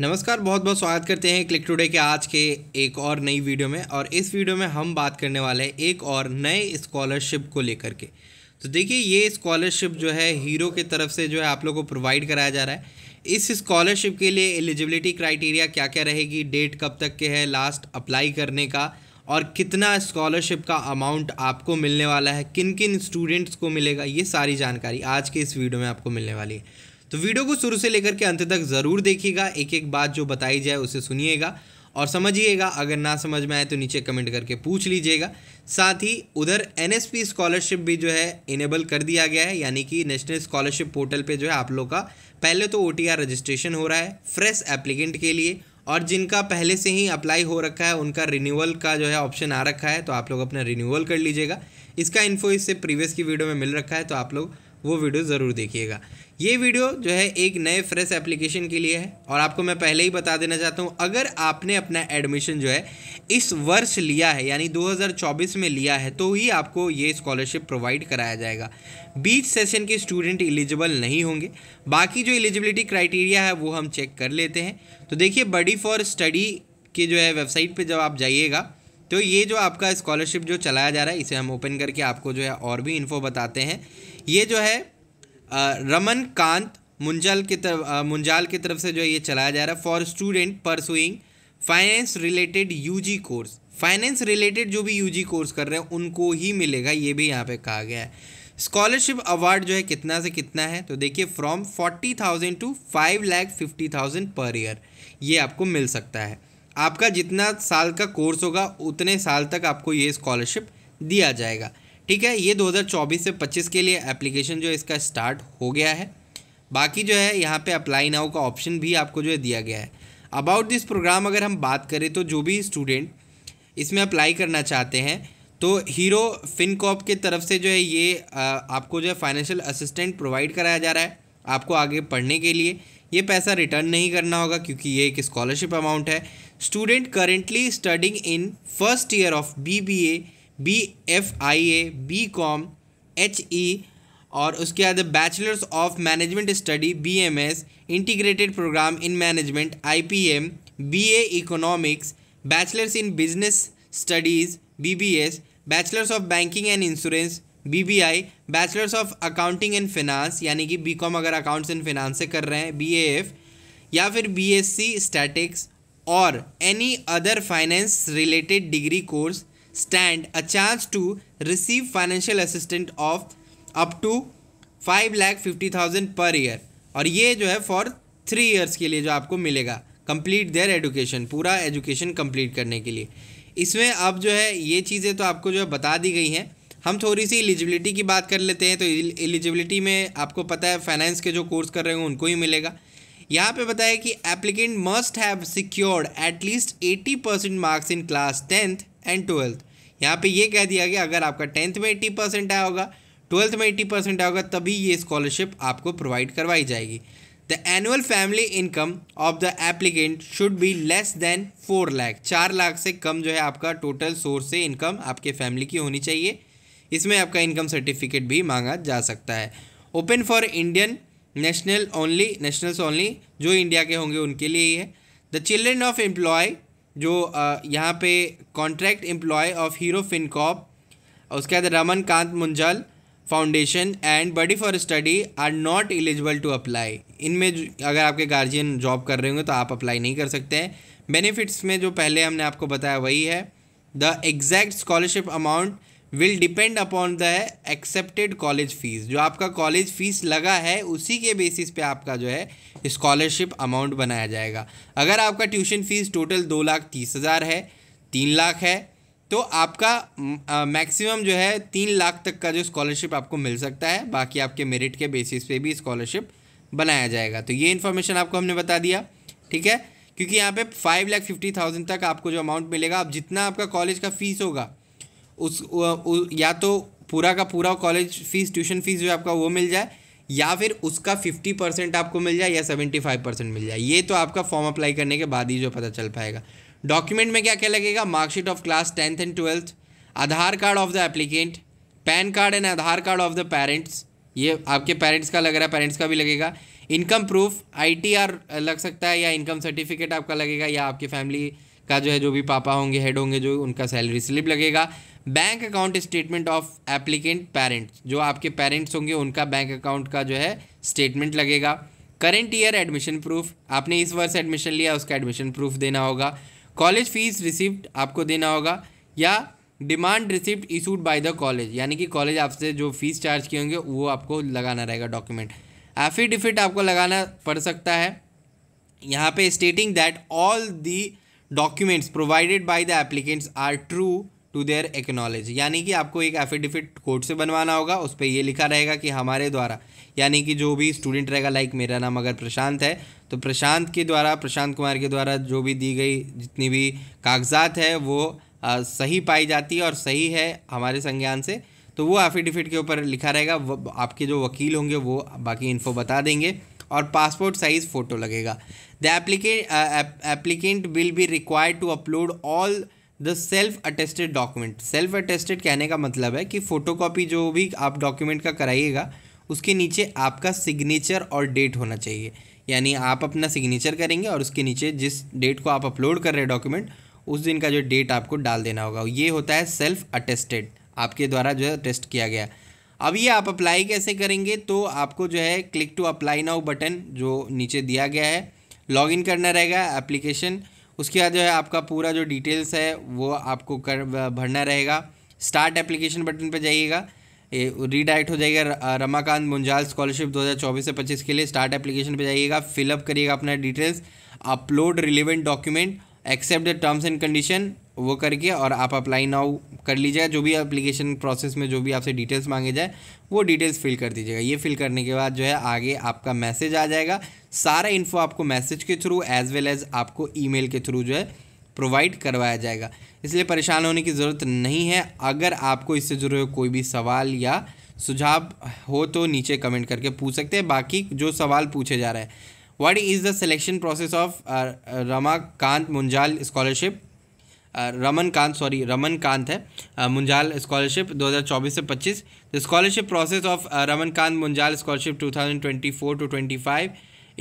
नमस्कार बहुत बहुत स्वागत करते हैं क्लिक टुडे के आज के एक और नई वीडियो में और इस वीडियो में हम बात करने वाले हैं एक और नए स्कॉलरशिप को लेकर के तो देखिए ये स्कॉलरशिप जो है हीरो के तरफ से जो है आप लोगों को प्रोवाइड कराया जा रहा है इस स्कॉलरशिप के लिए एलिजिबिलिटी क्राइटेरिया क्या क्या रहेगी डेट कब तक के है लास्ट अप्लाई करने का और कितना स्कॉलरशिप का अमाउंट आपको मिलने वाला है किन किन स्टूडेंट्स को मिलेगा ये सारी जानकारी आज के इस वीडियो में आपको मिलने वाली है तो वीडियो को शुरू से लेकर के अंत तक ज़रूर देखिएगा एक एक बात जो बताई जाए उसे सुनिएगा और समझिएगा अगर ना समझ में आए तो नीचे कमेंट करके पूछ लीजिएगा साथ ही उधर एन स्कॉलरशिप भी जो है इनेबल कर दिया गया है यानी कि नेशनल स्कॉलरशिप पोर्टल पे जो है आप लोग का पहले तो ओ रजिस्ट्रेशन हो रहा है फ्रेश एप्लीकेंट के लिए और जिनका पहले से ही अप्लाई हो रखा है उनका रिन्यूअल का जो है ऑप्शन आ रखा है तो आप लोग अपना रिन्यूअल कर लीजिएगा इसका इन्फो इससे प्रीवियस की वीडियो में मिल रखा है तो आप लोग वो वीडियो ज़रूर देखिएगा ये वीडियो जो है एक नए फ्रेश एप्लीकेशन के लिए है और आपको मैं पहले ही बता देना चाहता हूँ अगर आपने अपना एडमिशन जो है इस वर्ष लिया है यानी 2024 में लिया है तो ही आपको ये स्कॉलरशिप प्रोवाइड कराया जाएगा बीच सेशन के स्टूडेंट एलिजिबल नहीं होंगे बाकी जो एलिजिबिलिटी क्राइटेरिया है वो हम चेक कर लेते हैं तो देखिए बडी फॉर स्टडी के जो है वेबसाइट पर जब आप जाइएगा तो ये जो आपका स्कॉलरशिप जो चलाया जा रहा है इसे हम ओपन करके आपको जो है और भी इन्फो बताते हैं ये जो है रमन कांत मुंजाल की तरफ मुंजाल की तरफ से जो है ये चलाया जा रहा है for student pursuing finance related UG course finance related जो भी यूजी कोर्स कर रहे हैं उनको ही मिलेगा ये भी यहाँ पे कहा गया है स्कॉलरशिप अवार्ड जो है कितना से कितना है तो देखिए from forty thousand to five lakh fifty thousand per year ये आपको मिल सकता है आपका जितना साल का कोर्स होगा उतने साल तक आपको ये स्कॉलरशिप दिया जाएगा ठीक है ये 2024 से 25 के लिए एप्लीकेशन जो इसका स्टार्ट हो गया है बाकी जो है यहाँ पे अप्लाई नाउ का ऑप्शन भी आपको जो है दिया गया है अबाउट दिस प्रोग्राम अगर हम बात करें तो जो भी स्टूडेंट इसमें अप्लाई करना चाहते हैं तो हीरो फिनकॉप के तरफ से जो है ये आपको जो है फाइनेंशियल असिस्टेंट प्रोवाइड कराया जा रहा है आपको आगे पढ़ने के लिए ये पैसा रिटर्न नहीं करना होगा क्योंकि ये एक स्कॉलरशिप अमाउंट है student currently studying in first year of B B A B F I A B com H E और उसके बाद bachelors of management study B M S integrated program in management I P M B A economics bachelors in business studies B B S bachelors of banking and insurance B B I bachelors of accounting and finance यानी कि B com अगर accounts and finance से कर रहे हैं B A F या फिर B S C statics और any other finance related degree course stand a chance to receive financial assistance of up to five lakh fifty thousand per year और ये जो है फॉर थ्री ईयर्स के लिए जो आपको मिलेगा कंप्लीट देयर एडुकेशन पूरा एजुकेशन कंप्लीट करने के लिए इसमें अब जो है ये चीज़ें तो आपको जो है बता दी गई हैं हम थोड़ी सी एलिजिबिलिटी की बात कर लेते हैं तो एलिजिबिलिटी में आपको पता है फाइनेंस के जो कोर्स कर रहे हो उनको ही मिलेगा यहाँ पे बताया कि applicant must have secured at least eighty percent marks in class tenth and twelfth यहाँ पे ये कह दिया गया अगर आपका टेंथ में एट्टी परसेंट आया होगा ट्वेल्थ में एट्टी परसेंट आया होगा तभी ये स्कॉलरशिप आपको प्रोवाइड करवाई जाएगी the annual family income of the applicant should be less than four lakh चार लाख से कम जो है आपका टोटल सोर्स से इनकम आपके फैमिली की होनी चाहिए इसमें आपका इनकम सर्टिफिकेट भी मांगा जा सकता है open for Indian national only nationals only जो इंडिया के होंगे उनके लिए ही है द चिल्ड्रेन ऑफ एम्प्लॉय जो यहाँ पे contract employ of Hero FinCorp उसके बाद Raman Kant Munjal foundation and buddy for study are not eligible to apply इनमें अगर आपके गार्जियन जॉब कर रहे होंगे तो आप अप्लाई नहीं कर सकते हैं बेनिफिट्स में जो पहले हमने आपको बताया वही है the exact scholarship amount will depend upon the accepted college fees जो आपका कॉलेज फ़ीस लगा है उसी के बेसिस पे आपका जो है स्कॉलरशिप अमाउंट बनाया जाएगा अगर आपका ट्यूशन फ़ीस टोटल दो लाख तीस हज़ार है तीन लाख है तो आपका मैक्सिमम जो है तीन लाख तक का जो स्कॉलरशिप आपको मिल सकता है बाकी आपके मेरिट के बेसिस पे भी स्कॉलरशिप बनाया जाएगा तो ये इन्फॉर्मेशन आपको हमने बता दिया ठीक है क्योंकि यहाँ पे फाइव लाख फिफ्टी थाउजेंड तक आपको जो अमाउंट मिलेगा अब जितना आपका कॉलेज का फीस होगा उस उ, या तो पूरा का पूरा कॉलेज फीस ट्यूशन फीस जो आपका वो मिल जाए या फिर उसका फिफ्टी परसेंट आपको मिल जाए या सेवेंटी फाइव परसेंट मिल जाए ये तो आपका फॉर्म अप्लाई करने के बाद ही जो पता चल पाएगा डॉक्यूमेंट में क्या क्या लगेगा marksheet of class tenth and twelfth Aadhaar card of the applicant PAN card and Aadhaar card of the parents ये आपके पेरेंट्स का लग रहा है पेरेंट्स का भी लगेगा इनकम प्रूफ आई लग सकता है या इनकम सर्टिफिकेट आपका लगेगा या आपकी फैमिली का जो है जो भी पापा होंगे हेड होंगे जो उनका सैलरी स्लिप लगेगा bank account statement of applicant parents जो आपके पेरेंट्स होंगे उनका बैंक अकाउंट का जो है स्टेटमेंट लगेगा करेंट ईयर एडमिशन प्रूफ आपने इस वर्ष एडमिशन लिया उसका एडमिशन प्रूफ देना होगा कॉलेज फीस रिसिप्ट आपको देना होगा या demand receipt issued by the college यानी कि कॉलेज आपसे जो फीस चार्ज किए होंगे वो आपको लगाना रहेगा डॉक्यूमेंट एफिडिफिट आपको लगाना पड़ सकता है यहाँ पे stating that all the documents provided by the applicants are true to their acknowledge यानी कि आपको एक एफिडेविट कोर्ट से बनवाना होगा उस पर ये लिखा रहेगा कि हमारे द्वारा यानी कि जो भी स्टूडेंट रहेगा लाइक मेरा नाम अगर प्रशांत है तो प्रशांत के द्वारा प्रशांत कुमार के द्वारा जो भी दी गई जितनी भी कागजात है वो आ, सही पाई जाती है और सही है हमारे संज्ञान से तो वो एफिडेविट के ऊपर लिखा रहेगा आपके जो वकील होंगे वो बाकी इन्फो बता देंगे और पासपोर्ट साइज़ फ़ोटो लगेगा the applicant applicant will be required to upload all the self attested document self attested कहने का मतलब है कि फ़ोटोकॉपी जो भी आप डॉक्यूमेंट का कराइएगा उसके नीचे आपका सिग्नेचर और डेट होना चाहिए यानी आप अपना सिग्नेचर करेंगे और उसके नीचे जिस डेट को आप अपलोड कर रहे हैं डॉक्यूमेंट उस दिन का जो डेट आपको डाल देना होगा ये होता है सेल्फ अटेस्टेड आपके द्वारा जो है टेस्ट किया गया अब ये आप अप्लाई कैसे करेंगे तो आपको जो है click to apply now button जो नीचे दिया गया है लॉगिन करना रहेगा एप्लीकेशन उसके बाद जो है आपका पूरा जो डिटेल्स है वो आपको कर भरना रहेगा स्टार्ट एप्लीकेशन बटन पर जाइएगा रीडायरेक्ट हो जाएगा रमाकांत मुंजाल स्कॉलरशिप 2024 से 25 के लिए स्टार्ट एप्लीकेशन पे जाइएगा फिलअप करिएगा अपना details upload relevant document accept the terms and condition वो करके और आप अप्लाई नाउ कर लीजिएगा जो भी एप्लीकेशन प्रोसेस में जो भी आपसे डिटेल्स मांगे जाए वो डिटेल्स फिल कर दीजिएगा ये फिल करने के बाद जो है आगे आपका मैसेज आ जाएगा सारा इन्फो आपको मैसेज के थ्रू एज वेल एज़ आपको ईमेल के थ्रू जो है प्रोवाइड करवाया जाएगा इसलिए परेशान होने की ज़रूरत नहीं है अगर आपको इससे जुड़े हुए कोई भी सवाल या सुझाव हो तो नीचे कमेंट करके पूछ सकते हैं बाकी जो सवाल पूछे जा रहे हैं what is the selection process of Ramakant Munjal scholarship Raman Kant sorry Raman Kant है मुंजाल स्कॉलरशिप 2024 से 25 the scholarship process of Raman Kant Munjal scholarship 2024 to 25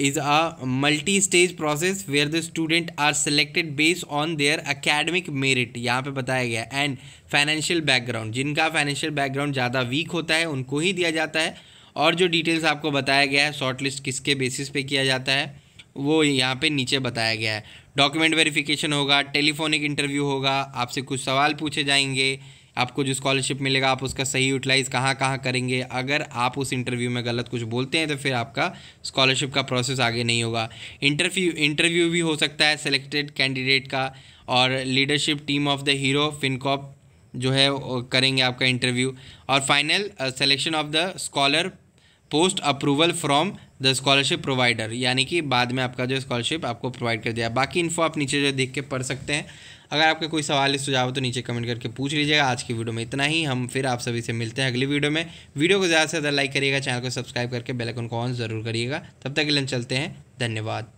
is a multi stage process where the student are selected base on their academic merit यहाँ पे बताया गया एंड फाइनेंशियल बैकग्राउंड जिनका financial background ज़्यादा weak होता है उनको ही दिया जाता है और जो डिटेल्स आपको बताया गया है शॉर्ट लिस्ट किसके बेसिस पे किया जाता है वो यहाँ पे नीचे बताया गया है डॉक्यूमेंट वेरिफिकेशन होगा टेलीफोनिक इंटरव्यू होगा आपसे कुछ सवाल पूछे जाएंगे आपको जो स्कॉलरशिप मिलेगा आप उसका सही यूटिलाइज़ कहाँ कहाँ करेंगे अगर आप उस इंटरव्यू में गलत कुछ बोलते हैं तो फिर आपका स्कॉलरशिप का प्रोसेस आगे नहीं होगा इंटरव्यू इंटरव्यू भी हो सकता है सिलेक्टेड कैंडिडेट का और leadership team of the Hero FinCorp जो है करेंगे आपका इंटरव्यू और final selection of the scholar post approval from the scholarship provider यानी कि बाद में आपका जो स्कॉलरशिप आपको प्रोवाइड कर दिया बाकी इन्फो आप नीचे जो देख के पढ़ सकते हैं अगर आपका कोई सवाल या सुझाव तो नीचे कमेंट करके पूछ लीजिएगा आज की वीडियो में इतना ही हम फिर आप सभी से मिलते हैं अगली वीडियो में वीडियो को ज़्यादा से ज़्यादा लाइक करिएगा चैनल को सब्सक्राइब करके बेलाइकन को ऑन जरूर करिएगा तब तक के लिए चलते हैं धन्यवाद